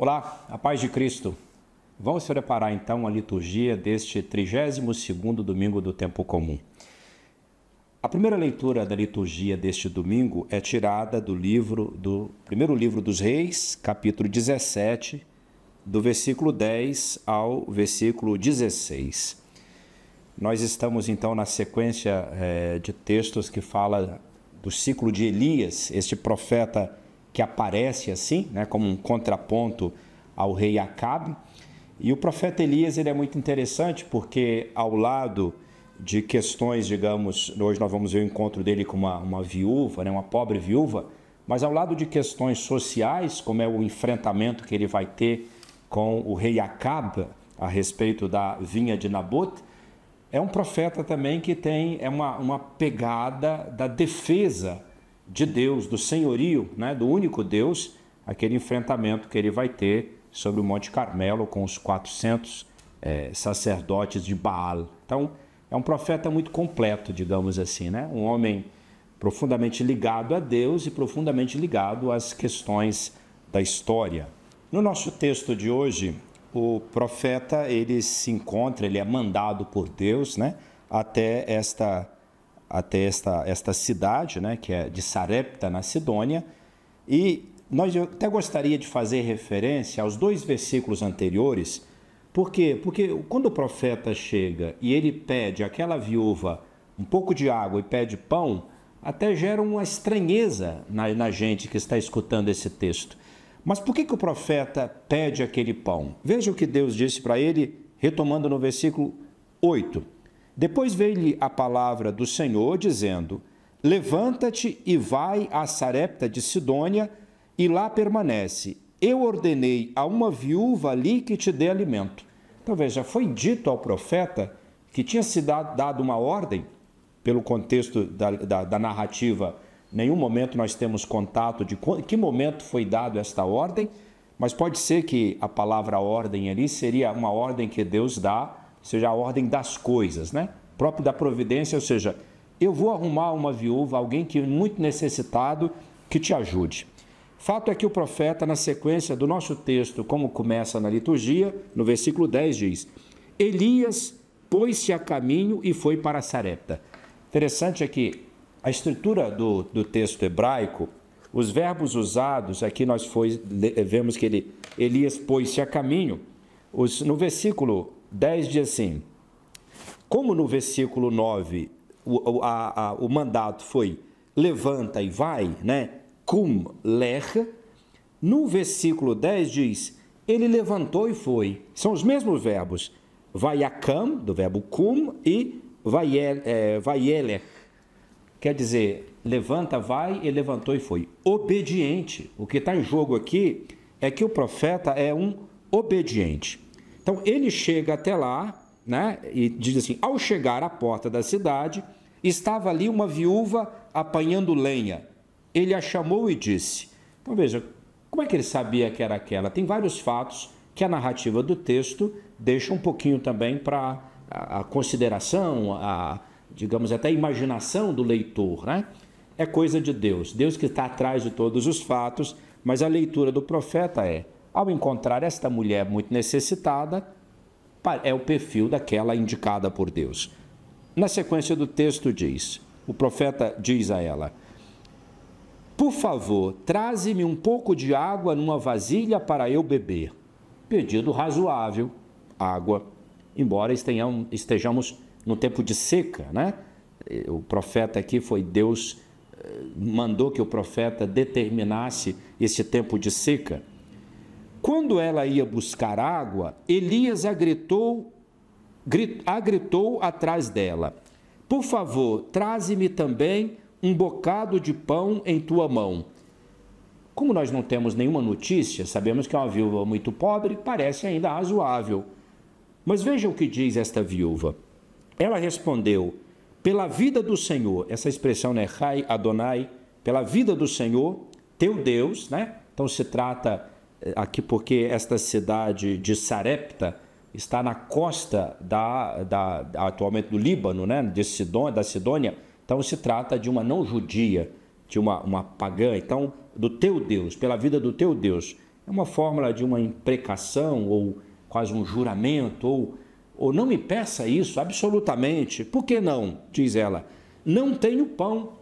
Olá, a paz de Cristo. Vamos preparar então a liturgia deste 32º domingo do tempo comum. A primeira leitura da liturgia deste domingo é tirada do livro do primeiro livro dos Reis, capítulo 17, do versículo 10 ao versículo 16. Nós estamos então na sequência é, de textos que fala do ciclo de Elias, este profeta que aparece assim, né, como um contraponto ao rei Acabe. E o profeta Elias ele é muito interessante porque ao lado de questões, digamos, hoje nós vamos ver o encontro dele com uma, uma viúva, né, uma pobre viúva, mas ao lado de questões sociais, como é o enfrentamento que ele vai ter com o rei Acabe a respeito da vinha de Nabote, é um profeta também que tem é uma, uma pegada da defesa de Deus, do senhorio, né, do único Deus, aquele enfrentamento que ele vai ter sobre o Monte Carmelo com os 400 é, sacerdotes de Baal. Então, é um profeta muito completo, digamos assim, né? Um homem profundamente ligado a Deus e profundamente ligado às questões da história. No nosso texto de hoje, o profeta ele se encontra, ele é mandado por Deus, né, até esta até esta, esta cidade, né, que é de Sarepta, na Sidônia. E nós eu até gostaria de fazer referência aos dois versículos anteriores, por quê? Porque quando o profeta chega e ele pede àquela viúva um pouco de água e pede pão, até gera uma estranheza na, na gente que está escutando esse texto. Mas por que, que o profeta pede aquele pão? Veja o que Deus disse para ele, retomando no versículo 8. Depois veio-lhe a palavra do Senhor, dizendo: Levanta-te e vai a Sarepta de Sidônia, e lá permanece. Eu ordenei a uma viúva ali que te dê alimento. Então veja, foi dito ao profeta que tinha se dado uma ordem, pelo contexto da, da, da narrativa, nenhum momento nós temos contato de que momento foi dado esta ordem, mas pode ser que a palavra ordem ali seria uma ordem que Deus dá seja a ordem das coisas, né? Próprio da providência, ou seja, eu vou arrumar uma viúva, alguém que é muito necessitado, que te ajude. Fato é que o profeta, na sequência do nosso texto, como começa na liturgia, no versículo 10 diz: Elias pôs-se a caminho e foi para Sarepta. Interessante é que a estrutura do, do texto hebraico, os verbos usados, aqui nós foi, vemos que ele, Elias pôs-se a caminho. Os, no versículo 10 diz assim: como no versículo 9 o, a, a, o mandato foi levanta e vai, né? Cum ler, no versículo 10 diz: ele levantou e foi. São os mesmos verbos. Vaiacam, do verbo cum, e vai é, vaieler. Quer dizer, levanta, vai, e levantou e foi. Obediente. O que está em jogo aqui é que o profeta é um obediente. Então ele chega até lá, né? E diz assim: ao chegar à porta da cidade, estava ali uma viúva apanhando lenha. Ele a chamou e disse. Então veja, como é que ele sabia que era aquela? Tem vários fatos que a narrativa do texto deixa um pouquinho também para a, consideração, a, digamos até a imaginação do leitor, né? É coisa de Deus, Deus que está atrás de todos os fatos, mas a leitura do profeta é: ao encontrar esta mulher muito necessitada, é o perfil daquela indicada por Deus. Na sequência do texto diz: o profeta diz a ela: Por favor, traze-me um pouco de água numa vasilha para eu beber. Pedido razoável, água, embora estejamos no tempo de seca, né? O profeta aqui foi Deus eh, mandou que o profeta determinasse esse tempo de seca. Quando ela ia buscar água, Elias agritou, grit, agritou atrás dela: Por favor, traze-me também um bocado de pão em tua mão. Como nós não temos nenhuma notícia, sabemos que é uma viúva muito pobre, parece ainda razoável. Mas veja o que diz esta viúva. Ela respondeu: Pela vida do Senhor, essa expressão é né? Rai Adonai, pela vida do Senhor, teu Deus, né? Então se trata eh, aqui porque esta cidade de Sarepta está na costa da, da, atualmente do Líbano, né, de Sidon, da Sidônia. Então se trata de uma não judia, de uma, uma pagã. Então, do teu Deus, pela vida do teu Deus. É uma fórmula de uma imprecação ou quase um juramento, ou, ou não me peça isso absolutamente. Por que não? Diz ela. Não tenho pão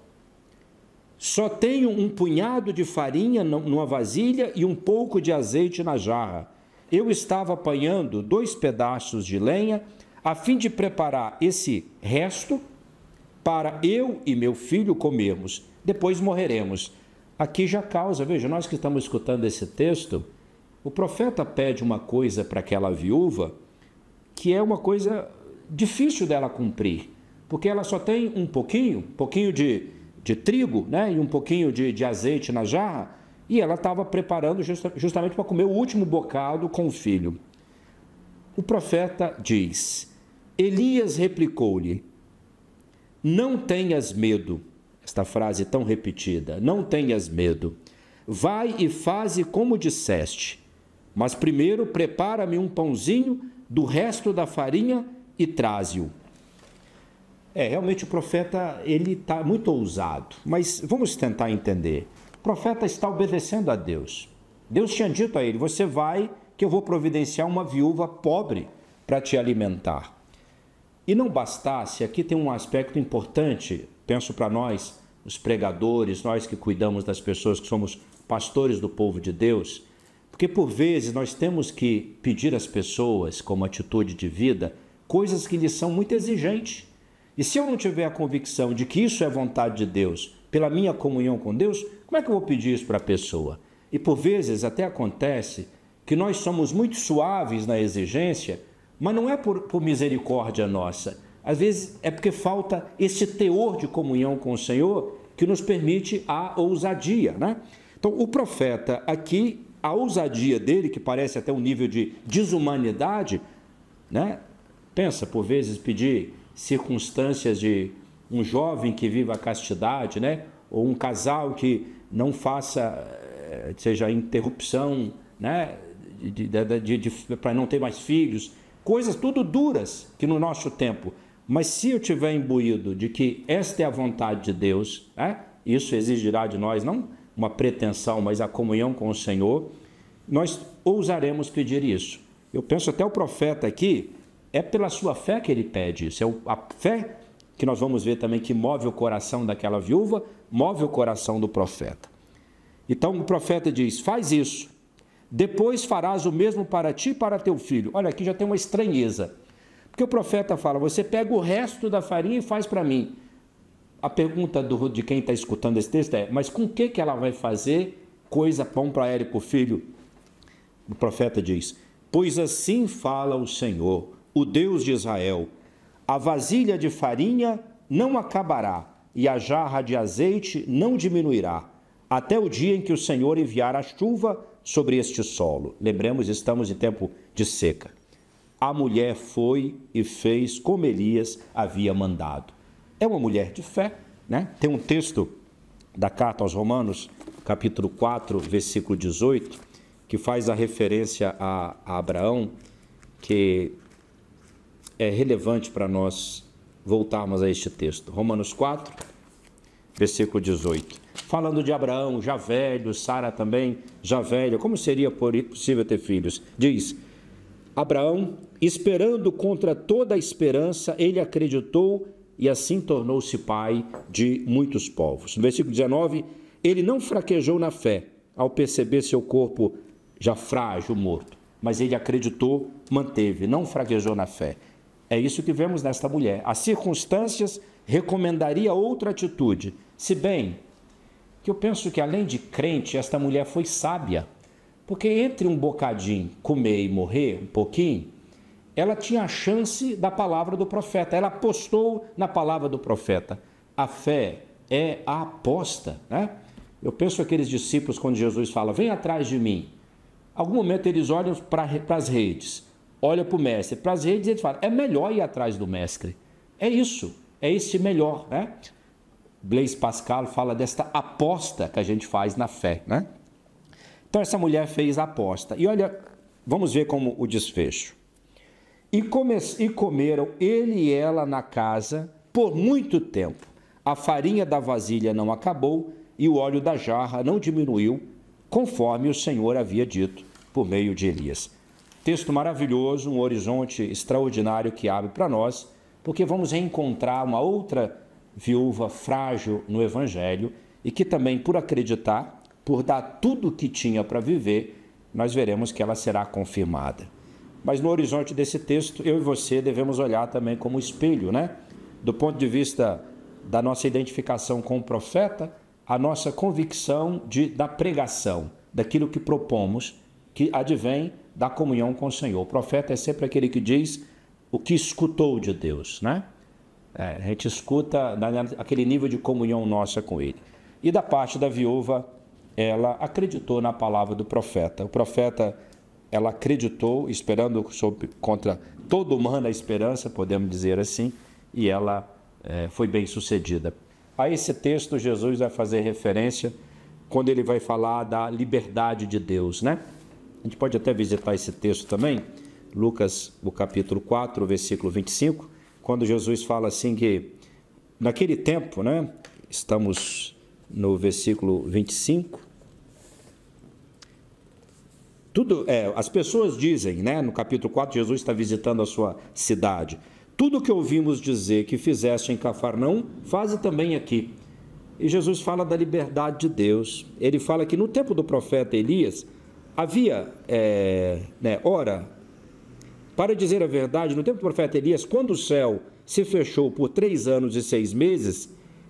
só tenho um punhado de farinha numa vasilha e um pouco de azeite na jarra. Eu estava apanhando dois pedaços de lenha a fim de preparar esse resto para eu e meu filho comermos. Depois morreremos. Aqui já causa, veja, nós que estamos escutando esse texto, o profeta pede uma coisa para aquela viúva que é uma coisa difícil dela cumprir, porque ela só tem um pouquinho, pouquinho de de trigo né, e um pouquinho de, de azeite na jarra, e ela estava preparando justa, justamente para comer o último bocado com o filho. O profeta diz: Elias replicou-lhe: Não tenhas medo. Esta frase tão repetida: Não tenhas medo. Vai e faze como disseste. Mas primeiro prepara-me um pãozinho do resto da farinha e traze-o. É, realmente o profeta ele está muito ousado, mas vamos tentar entender. O profeta está obedecendo a Deus. Deus tinha dito a ele: Você vai, que eu vou providenciar uma viúva pobre para te alimentar. E não bastasse, aqui tem um aspecto importante, penso para nós, os pregadores, nós que cuidamos das pessoas, que somos pastores do povo de Deus, porque por vezes nós temos que pedir às pessoas, como atitude de vida, coisas que lhes são muito exigentes. E se eu não tiver a convicção de que isso é vontade de Deus, pela minha comunhão com Deus, como é que eu vou pedir isso para a pessoa? E por vezes até acontece que nós somos muito suaves na exigência, mas não é por, por misericórdia nossa. Às vezes é porque falta esse teor de comunhão com o Senhor que nos permite a ousadia, né? Então, o profeta aqui, a ousadia dele, que parece até um nível de desumanidade, né? Pensa, por vezes, pedir circunstâncias de um jovem que viva a castidade, né? ou um casal que não faça, eh, seja interrupção, né? De, de, de, para não ter mais filhos, coisas tudo duras que no nosso tempo. Mas se eu tiver imbuído de que esta é a vontade de Deus, né? isso exigirá de nós não uma pretensão, mas a comunhão com o Senhor, nós ousaremos pedir isso. Eu penso até o profeta aqui, é pela sua fé que ele pede isso, é a fé que nós vamos ver também que move o coração daquela viúva, move o coração do profeta. Então o profeta diz: faz isso, depois farás o mesmo para ti e para teu filho. Olha, aqui já tem uma estranheza. Porque o profeta fala: você pega o resto da farinha e faz para mim. A pergunta do, de quem está escutando esse texto é: mas com que, que ela vai fazer coisa, pão para Érico, filho? O profeta diz: Pois assim fala o Senhor: o Deus de Israel: A vasilha de farinha não acabará, e a jarra de azeite não diminuirá, até o dia em que o Senhor enviar a chuva sobre este solo. Lembremos, estamos em tempo de seca. A mulher foi e fez como Elias havia mandado. É uma mulher de fé, né? Tem um texto da carta aos Romanos, capítulo 4, versículo 18, que faz a referência a, a Abraão, que é relevante para nós voltarmos a este texto. Romanos 4, versículo 18. Falando de Abraão, já velho, Sara também, já velha, como seria possível ter filhos? Diz: Abraão, esperando contra toda a esperança, ele acreditou e assim tornou-se pai de muitos povos. No versículo 19, ele não fraquejou na fé ao perceber seu corpo já frágil, morto, mas ele acreditou, manteve, não fraquejou na fé. É isso que vemos nesta mulher. As circunstâncias recomendaria outra atitude. Se bem que eu penso que além de crente, esta mulher foi sábia. Porque entre um bocadinho comer e morrer, um pouquinho, ela tinha a chance da palavra do profeta. Ela apostou na palavra do profeta. A fé é a aposta, né? Eu penso aqueles discípulos quando Jesus fala: "Vem atrás de mim". Algum momento eles olham para as redes olha para o mestre, é para as redes, ele fala: é melhor ir atrás do mestre. É isso, é esse melhor, né? Blaise Pascal fala desta aposta que a gente faz na fé, né? Então essa mulher fez a aposta. E olha, vamos ver como o desfecho. E, come e comeram ele e ela na casa por muito tempo. A farinha da vasilha não acabou e o óleo da jarra não diminuiu, conforme o Senhor havia dito por meio de Elias. Texto maravilhoso, um horizonte extraordinário que abre para nós, porque vamos encontrar uma outra viúva frágil no Evangelho e que também, por acreditar, por dar tudo o que tinha para viver, nós veremos que ela será confirmada. Mas no horizonte desse texto, eu e você devemos olhar também como espelho, né? Do ponto de vista da nossa identificação com o profeta, a nossa convicção de, da pregação, daquilo que propomos que advém da comunhão com o Senhor. O profeta é sempre aquele que diz o que escutou de Deus, né? É, a gente escuta aquele nível de comunhão nossa com Ele. E da parte da viúva, ela acreditou na palavra do profeta. O profeta, ela acreditou, esperando sob, contra toda humana esperança, podemos dizer assim, e ela é, foi bem sucedida. A esse texto, Jesus vai fazer referência quando ele vai falar da liberdade de Deus, né? a gente pode até visitar esse texto também, Lucas, o capítulo 4, versículo 25, quando Jesus fala assim que naquele tempo, né? Estamos no versículo 25. Tudo, é, as pessoas dizem, né, no capítulo 4, Jesus está visitando a sua cidade. Tudo que ouvimos dizer que fizeste em Cafarnaum, faze também aqui. E Jesus fala da liberdade de Deus. Ele fala que no tempo do profeta Elias, Havia, é, né, ora, para dizer a verdade, no tempo do profeta Elias, quando o céu se fechou por três anos e seis meses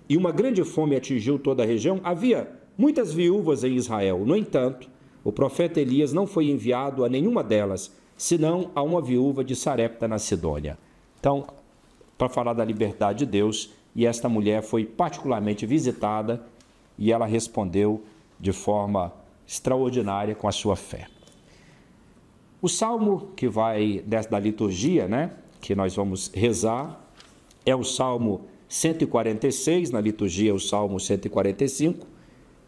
e uma grande fome atingiu toda a região, havia muitas viúvas em Israel. No entanto, o profeta Elias não foi enviado a nenhuma delas, senão a uma viúva de Sarepta na Sidônia. Então, para falar da liberdade de Deus, e esta mulher foi particularmente visitada e ela respondeu de forma extraordinária com a sua fé. O salmo que vai da liturgia, né, que nós vamos rezar, é o salmo 146, na liturgia é o salmo 145,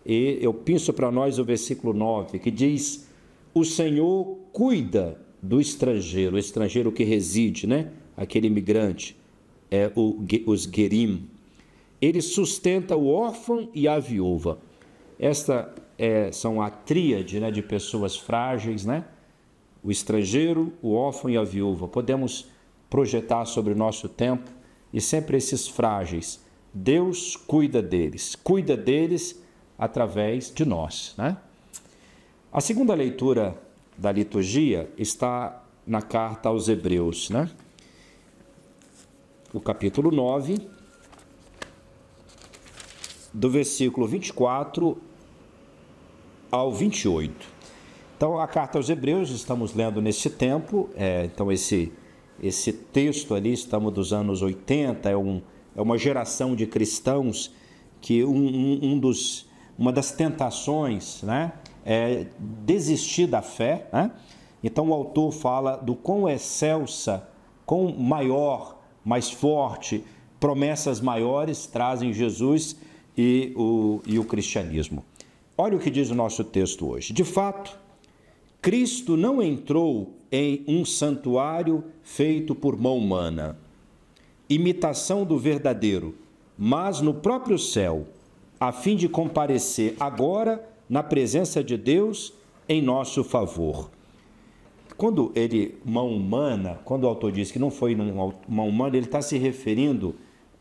e eu penso para nós o versículo 9, que diz: O Senhor cuida do estrangeiro, o estrangeiro que reside, né, aquele imigrante, é o, os gerim, Ele sustenta o órfão e a viúva. Esta é, são a tríade né, de pessoas frágeis, né? o estrangeiro, o órfão e a viúva. Podemos projetar sobre o nosso tempo e sempre esses frágeis. Deus cuida deles, cuida deles através de nós. Né? A segunda leitura da liturgia está na carta aos Hebreus, né? o capítulo 9, do versículo 24 ao 28. Então, a carta aos Hebreus, estamos lendo nesse tempo, é, então esse, esse texto ali, estamos dos anos 80, é, um, é uma geração de cristãos que um, um, um dos, uma das tentações né, é desistir da fé. Né? Então, o autor fala do quão excelsa, quão maior, mais forte, promessas maiores trazem Jesus e o, e o cristianismo. Olha o que diz o nosso texto hoje. De fato, Cristo não entrou em um santuário feito por mão humana, imitação do verdadeiro, mas no próprio céu, a fim de comparecer agora na presença de Deus em nosso favor. Quando ele, mão humana, quando o autor diz que não foi mão humana, ele está se referindo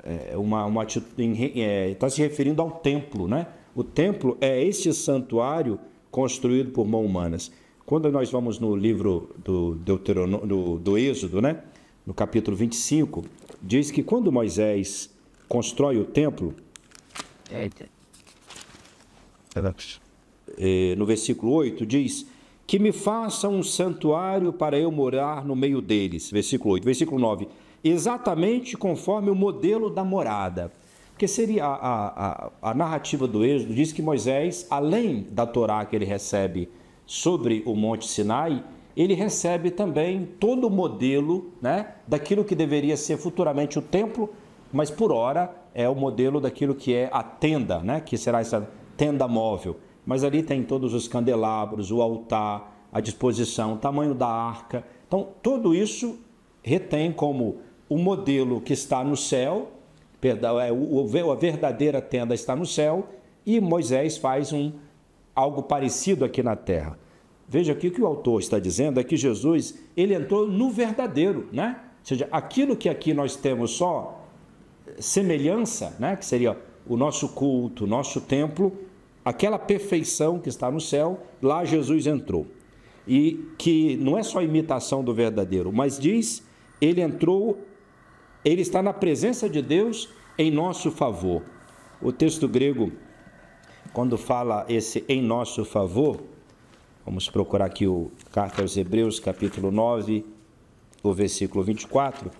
é, uma, uma atitude, é, está se referindo ao templo, né? O templo é este santuário construído por mãos humanas. Quando nós vamos no livro do, Deuteronômio do, do Êxodo, né? no capítulo 25, diz que quando Moisés constrói o templo, é, né, é, no versículo 8, diz: Que me façam um santuário para eu morar no meio deles. Versículo 8. Versículo 9. Exatamente conforme o modelo da morada. Porque seria a, a, a narrativa do Êxodo diz que Moisés, além da Torá que ele recebe sobre o Monte Sinai, ele recebe também todo o modelo né, daquilo que deveria ser futuramente o templo, mas por hora é o modelo daquilo que é a tenda, né, que será essa tenda móvel. Mas ali tem todos os candelabros, o altar, a disposição, o tamanho da arca. Então, tudo isso retém como o modelo que está no céu perdão, é, o, a verdadeira tenda está no céu e Moisés faz um algo parecido aqui na terra. Veja aqui o que o autor está dizendo é que Jesus ele entrou no verdadeiro, né? Ou seja, aquilo que aqui nós temos só eh, semelhança, né? Que seria o nosso culto, o nosso templo, aquela perfeição que está no céu, lá Jesus entrou. E que não é só imitação do verdadeiro, mas diz, ele entrou ele está na presença de Deus em nosso favor. O texto grego, quando fala esse em nosso favor, vamos procurar aqui o Carta aos Hebreus, capítulo 9, o versículo 24,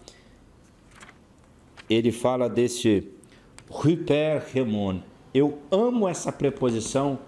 ele fala desse hyper remon. Eu amo essa preposição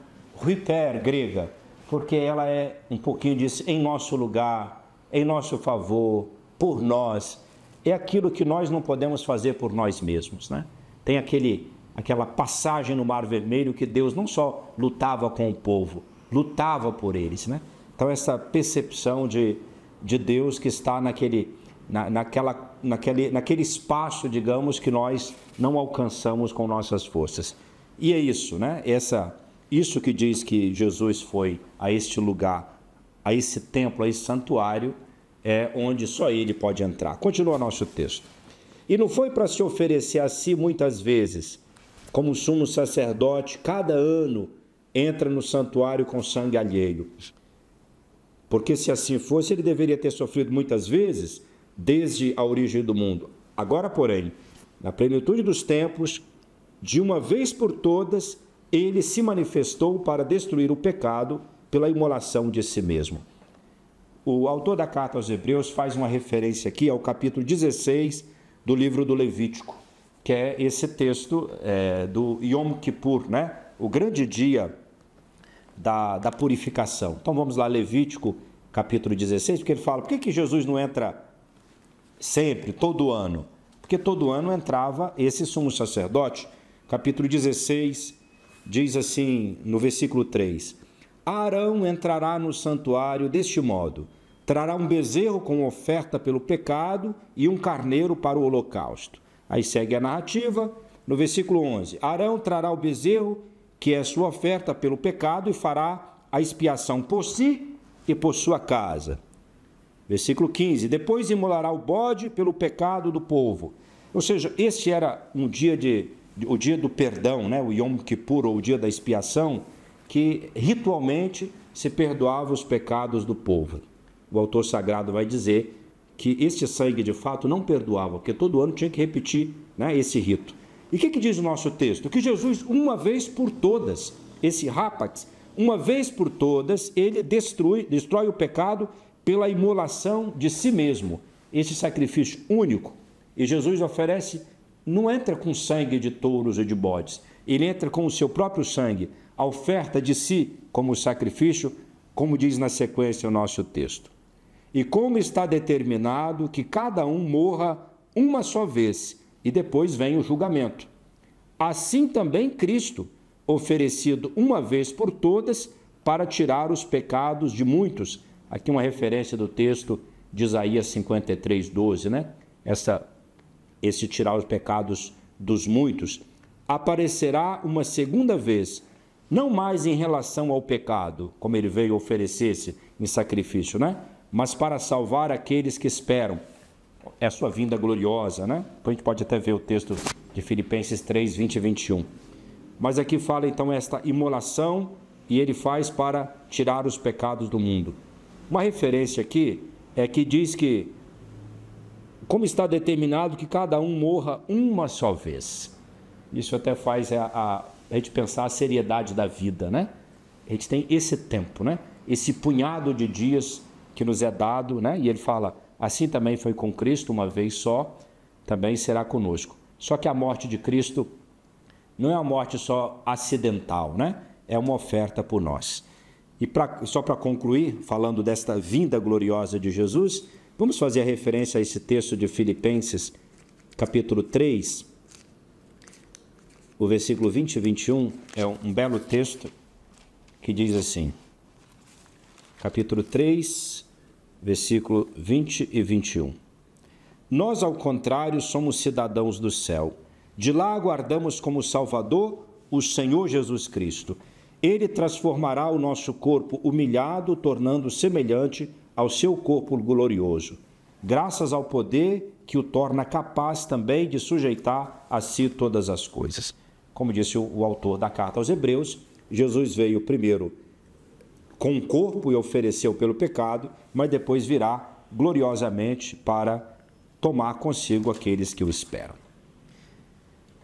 hyper grega, porque ela é um pouquinho disso em nosso lugar, em nosso favor, por nós é aquilo que nós não podemos fazer por nós mesmos, né? Tem aquele aquela passagem no Mar Vermelho que Deus não só lutava com o povo, lutava por eles, né? Então essa percepção de, de Deus que está naquele na, naquela naquele naquele espaço, digamos, que nós não alcançamos com nossas forças. E é isso, né? Essa isso que diz que Jesus foi a este lugar, a esse templo, a esse santuário é onde só ele pode entrar. Continua nosso texto. E não foi para se oferecer a si muitas vezes, como sumo sacerdote, cada ano entra no santuário com sangue alheio. Porque se assim fosse, ele deveria ter sofrido muitas vezes desde a origem do mundo. Agora, porém, na plenitude dos tempos, de uma vez por todas, ele se manifestou para destruir o pecado pela imolação de si mesmo o autor da carta aos Hebreus faz uma referência aqui ao capítulo 16 do livro do Levítico, que é esse texto é, do Yom Kippur, né? o grande dia da, da purificação. Então vamos lá, Levítico capítulo 16, porque ele fala: por que, que Jesus não entra sempre, todo ano? Porque todo ano entrava esse sumo sacerdote. Capítulo 16 diz assim, no versículo 3: Arão entrará no santuário deste modo Trará um bezerro com oferta pelo pecado e um carneiro para o holocausto. Aí segue a narrativa, no versículo 11: Arão trará o bezerro, que é sua oferta pelo pecado, e fará a expiação por si e por sua casa. Versículo 15: Depois imolará o bode pelo pecado do povo. Ou seja, esse era um dia de o dia do perdão, né? o Yom Kippur, ou o dia da expiação, que ritualmente se perdoava os pecados do povo o autor sagrado vai dizer que este sangue de fato não perdoava, porque todo ano tinha que repetir né, esse rito. E o que, que, diz o nosso texto? Que Jesus, uma vez por todas, esse rapax, uma vez por todas, ele destrui, destrói o pecado pela imolação de si mesmo, esse sacrifício único. E Jesus oferece, não entra com sangue de touros e de bodes, ele entra com o seu próprio sangue, a oferta de si como sacrifício, como diz na sequência o nosso texto e como está determinado que cada um morra uma só vez e depois vem o julgamento. Assim também Cristo, oferecido uma vez por todas para tirar os pecados de muitos. Aqui uma referência do texto de Isaías 53, 12, né? Essa, esse tirar os pecados dos muitos. Aparecerá uma segunda vez, não mais em relação ao pecado, como ele veio oferecer-se em sacrifício, né? mas para salvar aqueles que esperam. É a sua vinda gloriosa, né? Depois a gente pode até ver o texto de Filipenses 3, 20 e 21. Mas aqui fala então esta imolação e ele faz para tirar os pecados do mundo. Uma referência aqui é que diz que, como está determinado que cada um morra uma só vez. Isso até faz a, a, a gente pensar a seriedade da vida, né? A gente tem esse tempo, né? Esse punhado de dias que nos é dado, né? E ele fala: assim também foi com Cristo uma vez só, também será conosco. Só que a morte de Cristo não é uma morte só acidental, né? É uma oferta por nós. E pra, só para concluir, falando desta vinda gloriosa de Jesus, vamos fazer a referência a esse texto de Filipenses, capítulo 3, o versículo 20 e 21, é um belo texto que diz assim: capítulo 3, versículo 20 e 21. Nós, ao contrário, somos cidadãos do céu. De lá aguardamos como Salvador o Senhor Jesus Cristo. Ele transformará o nosso corpo humilhado, tornando semelhante ao seu corpo glorioso, graças ao poder que o torna capaz também de sujeitar a si todas as coisas. Como disse o, o autor da carta aos Hebreus, Jesus veio primeiro com o corpo e ofereceu pelo pecado, mas depois virá gloriosamente para tomar consigo aqueles que o esperam.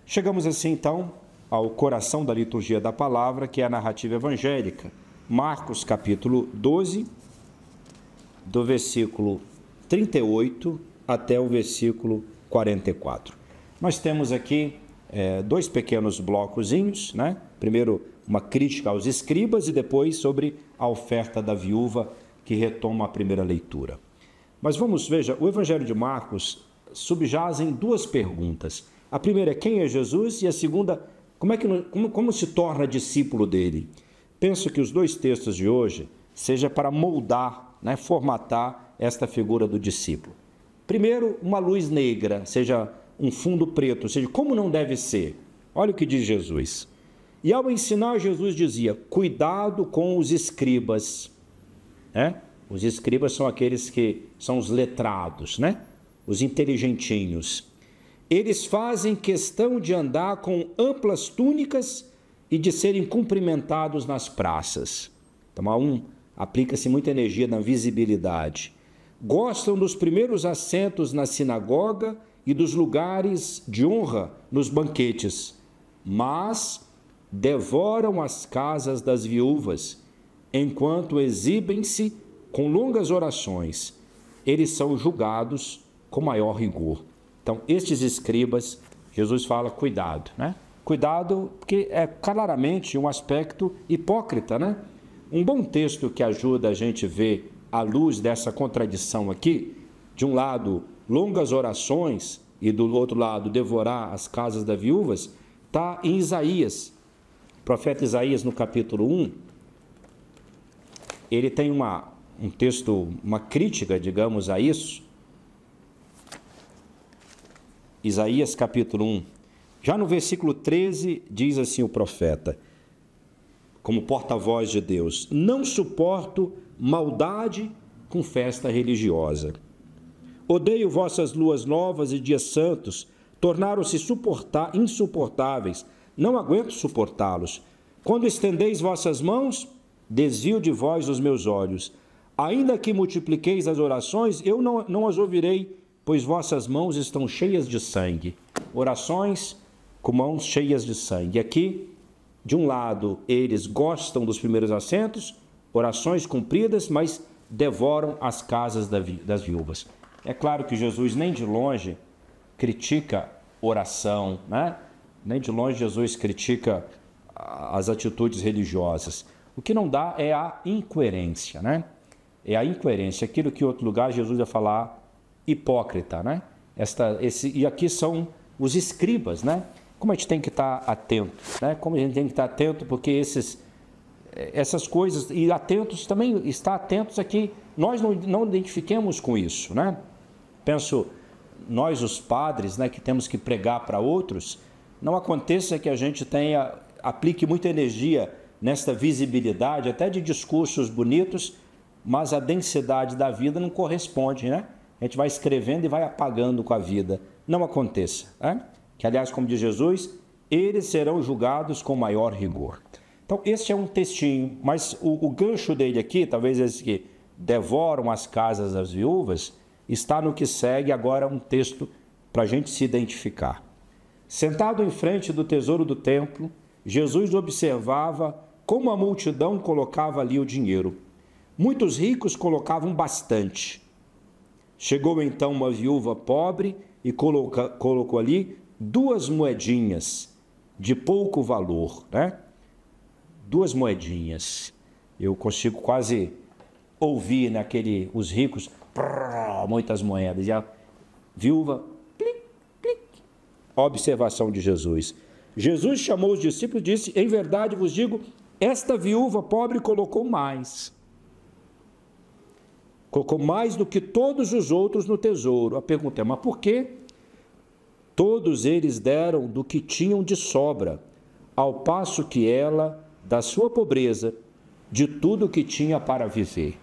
Chegamos assim então ao coração da liturgia da palavra, que é a narrativa evangélica. Marcos capítulo 12, do versículo 38 até o versículo 44. Nós temos aqui é, dois pequenos blocozinhos, né? Primeiro, uma crítica aos escribas e depois sobre a oferta da viúva, que retoma a primeira leitura. Mas vamos, veja, o Evangelho de Marcos subjazem duas perguntas. A primeira é quem é Jesus e a segunda, como, é que, como, como se torna discípulo dele? Penso que os dois textos de hoje seja para moldar, né, formatar esta figura do discípulo. Primeiro, uma luz negra, seja um fundo preto, ou seja, como não deve ser. Olha o que diz Jesus. E ao ensinar, Jesus dizia: cuidado com os escribas. Né? Os escribas são aqueles que são os letrados, né? os inteligentinhos. Eles fazem questão de andar com amplas túnicas e de serem cumprimentados nas praças. Então, a um aplica-se muita energia na visibilidade. Gostam dos primeiros assentos na sinagoga e dos lugares de honra nos banquetes, mas devoram as casas das viúvas, enquanto exibem-se com longas orações. Eles são julgados com maior rigor. Então, estes escribas, Jesus fala, cuidado, né? Cuidado, porque é claramente um aspecto hipócrita, né? Um bom texto que ajuda a gente ver a luz dessa contradição aqui, de um lado, longas orações e do outro lado, devorar as casas das viúvas, está em Isaías, profeta Isaías, no capítulo 1, ele tem uma, um texto, uma crítica, digamos, a isso. Isaías capítulo 1. Já no versículo 13 diz assim o profeta, como porta-voz de Deus: Não suporto maldade com festa religiosa. Odeio vossas luas novas e dias santos, tornaram-se insuportáveis não aguento suportá-los. Quando estendeis vossas mãos, desvio de vós os meus olhos. Ainda que multipliqueis as orações, eu não, não as ouvirei, pois vossas mãos estão cheias de sangue. Orações com mãos cheias de sangue. Aqui, de um lado, eles gostam dos primeiros assentos, orações cumpridas, mas devoram as casas das viúvas. É claro que Jesus nem de longe critica oração, né? Nem de longe Jesus critica as atitudes religiosas. O que não dá é a incoerência, né? É a incoerência, é aquilo que em outro lugar Jesus ia falar hipócrita, né? Esta, esse, e aqui são os escribas, né? Como a gente tem que estar tá atento, né? Como a gente tem que estar tá atento, porque esses, essas coisas, e atentos também, estar atentos aqui, nós não, não identifiquemos com isso, né? Penso, nós os padres, né, que temos que pregar para outros, não aconteça que a gente tenha aplique muita energia nesta visibilidade, até de discursos bonitos, mas a densidade da vida não corresponde, né? A gente vai escrevendo e vai apagando com a vida. Não aconteça. Né? Que, aliás, como diz Jesus, eles serão julgados com maior rigor. Então, este é um textinho, mas o, o gancho dele aqui, talvez esse que devoram as casas das viúvas, está no que segue agora um texto para a gente se identificar. Sentado em frente do tesouro do templo, Jesus observava como a multidão colocava ali o dinheiro. Muitos ricos colocavam bastante. Chegou então uma viúva pobre e coloca, colocou ali duas moedinhas de pouco valor, né? Duas moedinhas. Eu consigo quase ouvir naquele os ricos muitas moedas. E a viúva observação de Jesus. Jesus chamou os discípulos e disse: Em verdade vos digo, esta viúva pobre colocou mais. Colocou mais do que todos os outros no tesouro. A pergunta é: mas por quê? Todos eles deram do que tinham de sobra, ao passo que ela, da sua pobreza, de tudo que tinha para viver.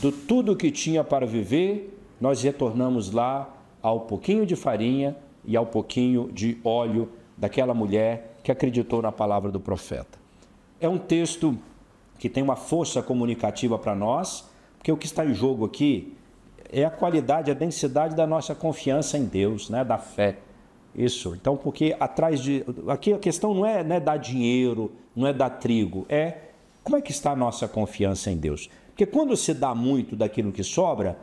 Do tudo que tinha para viver, nós retornamos lá ao pouquinho de farinha e ao pouquinho de óleo daquela mulher que acreditou na palavra do profeta. É um texto que tem uma força comunicativa para nós, porque o que está em jogo aqui é a qualidade, a densidade da nossa confiança em Deus, né, da fé. Isso. Então, porque atrás de aqui a questão não é, né dar dinheiro, não é dar trigo, é como é que está a nossa confiança em Deus? Porque quando se dá muito daquilo que sobra,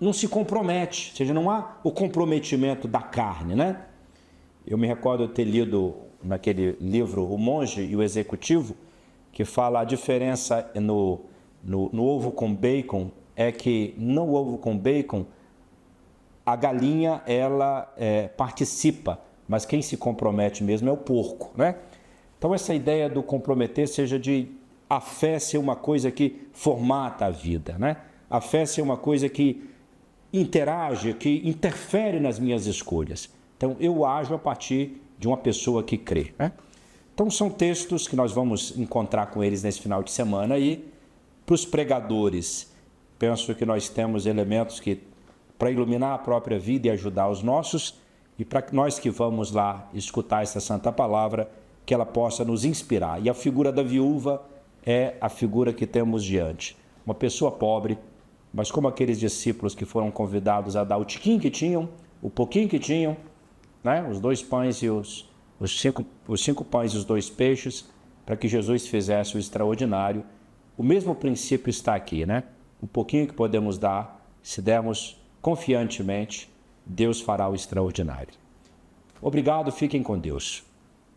não se compromete, ou seja, não há o comprometimento da carne, né? Eu me recordo ter lido naquele livro O Monge e o Executivo, que fala a diferença no, no, no ovo com bacon é que no ovo com bacon a galinha ela é, participa, mas quem se compromete mesmo é o porco, né? Então essa ideia do comprometer seja de a fé ser uma coisa que formata a vida, né? A fé ser uma coisa que interage, que interfere nas minhas escolhas. Então, eu ajo a partir de uma pessoa que crê. Né? Então, são textos que nós vamos encontrar com eles nesse final de semana. E para os pregadores, penso que nós temos elementos que para iluminar a própria vida e ajudar os nossos, e para nós que vamos lá escutar essa santa palavra, que ela possa nos inspirar. E a figura da viúva é a figura que temos diante. Uma pessoa pobre mas como aqueles discípulos que foram convidados a dar o tiquinho que tinham, o pouquinho que tinham, né? os dois pães e os, os, cinco, os cinco pães e os dois peixes, para que Jesus fizesse o extraordinário. O mesmo princípio está aqui, né? O pouquinho que podemos dar, se dermos confiantemente, Deus fará o extraordinário. Obrigado, fiquem com Deus.